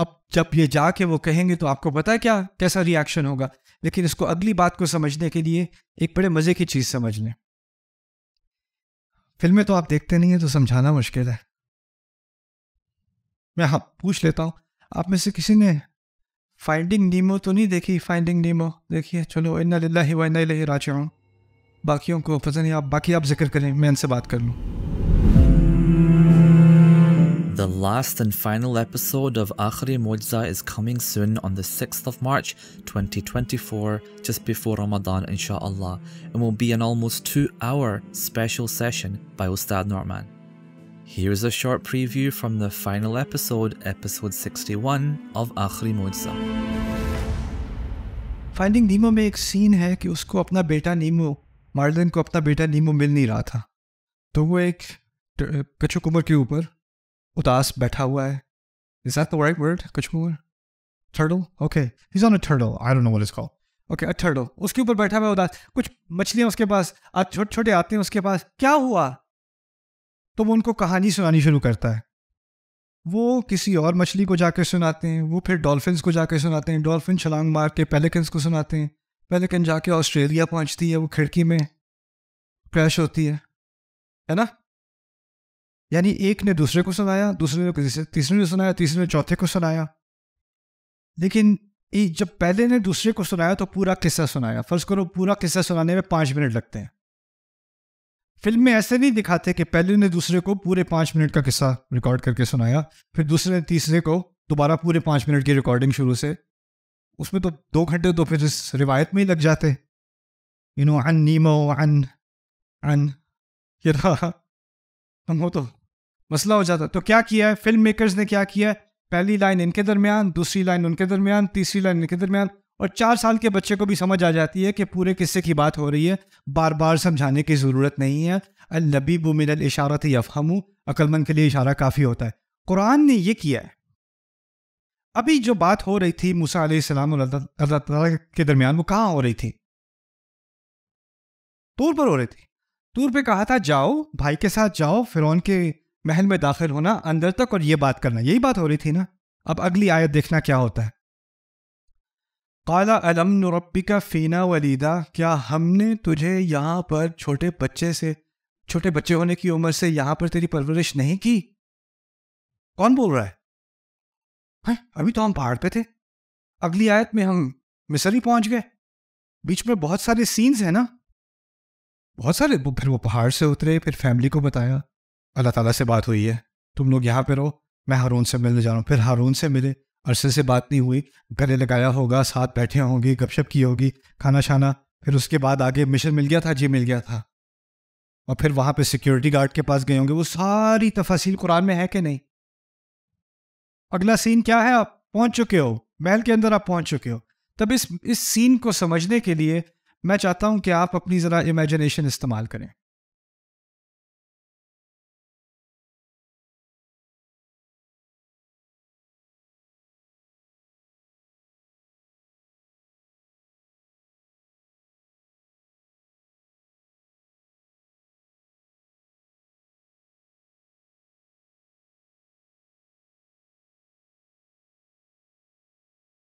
अब जब ये जाके वो कहेंगे तो आपको पता है क्या कैसा रिएक्शन होगा लेकिन इसको अगली बात को समझने के लिए एक बड़े मज़े की चीज़ समझ लें फिल्में तो आप देखते नहीं हैं तो समझाना मुश्किल है मैं हाँ पूछ लेता हूँ आप में से किसी ने फाइंडिंग नीमो तो नहीं देखी फाइंडिंग नीमो देखिए चलो इन्ना लाही वाइना लाही बाकियों को पता नहीं आप बाकी आप जिक्र करें मैं इनसे बात कर लूँ The last and final episode of Akhri Mojza is coming soon on the 6th of March 2024, just before Ramadan inshallah, and will be an almost 2 hour special session by Ustad Norman. Here's a short preview from the final episode, episode 61 of Akhri Mojza. Finding नीमो में एक scene है कि उसको अपना बेटा नीमो Marlin को अपना बेटा नीमो मिल नहीं रहा था तो उदास बैठा हुआ है Is that the right word? Kachmur? Turtle? Okay. Is on a turtle. I don't know what is called okay a turtle. उसके ऊपर बैठा हुआ उदास कुछ मछलियां उसके पास छोटे छोटे आते हैं उसके पास क्या हुआ तो वो उनको कहानी सुनानी शुरू करता है वो किसी और मछली को जाकर सुनाते हैं वो फिर डॉल्फिन को जाकर सुनाते हैं डॉल्फिन छलांग मार के पेलिकन्स को सुनाते हैं पेलिकन जाके ऑस्ट्रेलिया पहुंचती है वो खिड़की में क्रैश होती है है ना यानी एक ने दूसरे को सुनाया दूसरे ने तीसरे ने सुनाया तीसरे ने चौथे को सुनाया लेकिन जब पहले ने दूसरे को सुनाया तो पूरा किस्सा सुनाया फर्ज करो पूरा किस्सा सुनाने में पाँच मिनट लगते हैं फिल्म में ऐसे नहीं दिखाते कि पहले ने दूसरे को पूरे पाँच मिनट का किस्सा रिकॉर्ड करके सुनाया फिर दूसरे ने तीसरे को दोबारा पूरे पाँच मिनट की रिकॉर्डिंग शुरू से उसमें तो दो घंटे तो फिर इस रिवायत में ही लग जाते यू नो अन नीमो अन अन ये रहा हम हो तो मसला हो जाता तो क्या किया है फिल्म मेकर्स ने क्या किया है पहली लाइन इनके दरमियान दूसरी लाइन उनके दरमियान तीसरी लाइन इनके दरमियान और चार साल के बच्चे को भी समझ आ जाती है कि पूरे किस्से की बात हो रही है बार बार समझाने की ज़रूरत नहीं है अल नबी बुमिन इशारत यफहमू अक्लमंद के लिए इशारा काफ़ी होता है कुरान ने यह किया है अभी जो बात हो रही थी मूसा सलाम और अल्लाह तला के दरमियान वो कहाँ हो रही थी तूर पर हो रही थी तूर पे कहा था जाओ भाई के साथ जाओ फिरौन के महल में दाखिल होना अंदर तक और ये बात करना यही बात हो रही थी ना अब अगली आयत देखना क्या होता है काला अलम का फ़ीना वलीदा क्या हमने तुझे यहाँ पर छोटे बच्चे से छोटे बच्चे होने की उम्र से यहाँ पर तेरी परवरिश नहीं की कौन बोल रहा है हैं अभी तो हम पहाड़ पे थे अगली आयत में हम मिसरी पहुंच गए बीच में बहुत सारे सीन्स हैं ना बहुत सारे फिर वो पहाड़ से उतरे फिर फैमिली को बताया अल्लाह ताला से बात हुई है तुम लोग यहाँ पे रहो मैं हारून से मिलने जा रहा हूँ फिर हारून से मिले अरसे से बात नहीं हुई गले लगाया होगा साथ बैठे होंगी गपशप की होगी खाना शाना फिर उसके बाद आगे मिशन मिल गया था जी मिल गया था और फिर वहाँ पे सिक्योरिटी गार्ड के पास गए होंगे वो सारी तफासिल कुरान में है कि नहीं अगला सीन क्या है आप पहुँच चुके हो महल के अंदर आप पहुँच चुके हो तब इस इस सीन को समझने के लिए मैं चाहता हूँ कि आप अपनी ज़रा इमेजिनेशन इस्तेमाल करें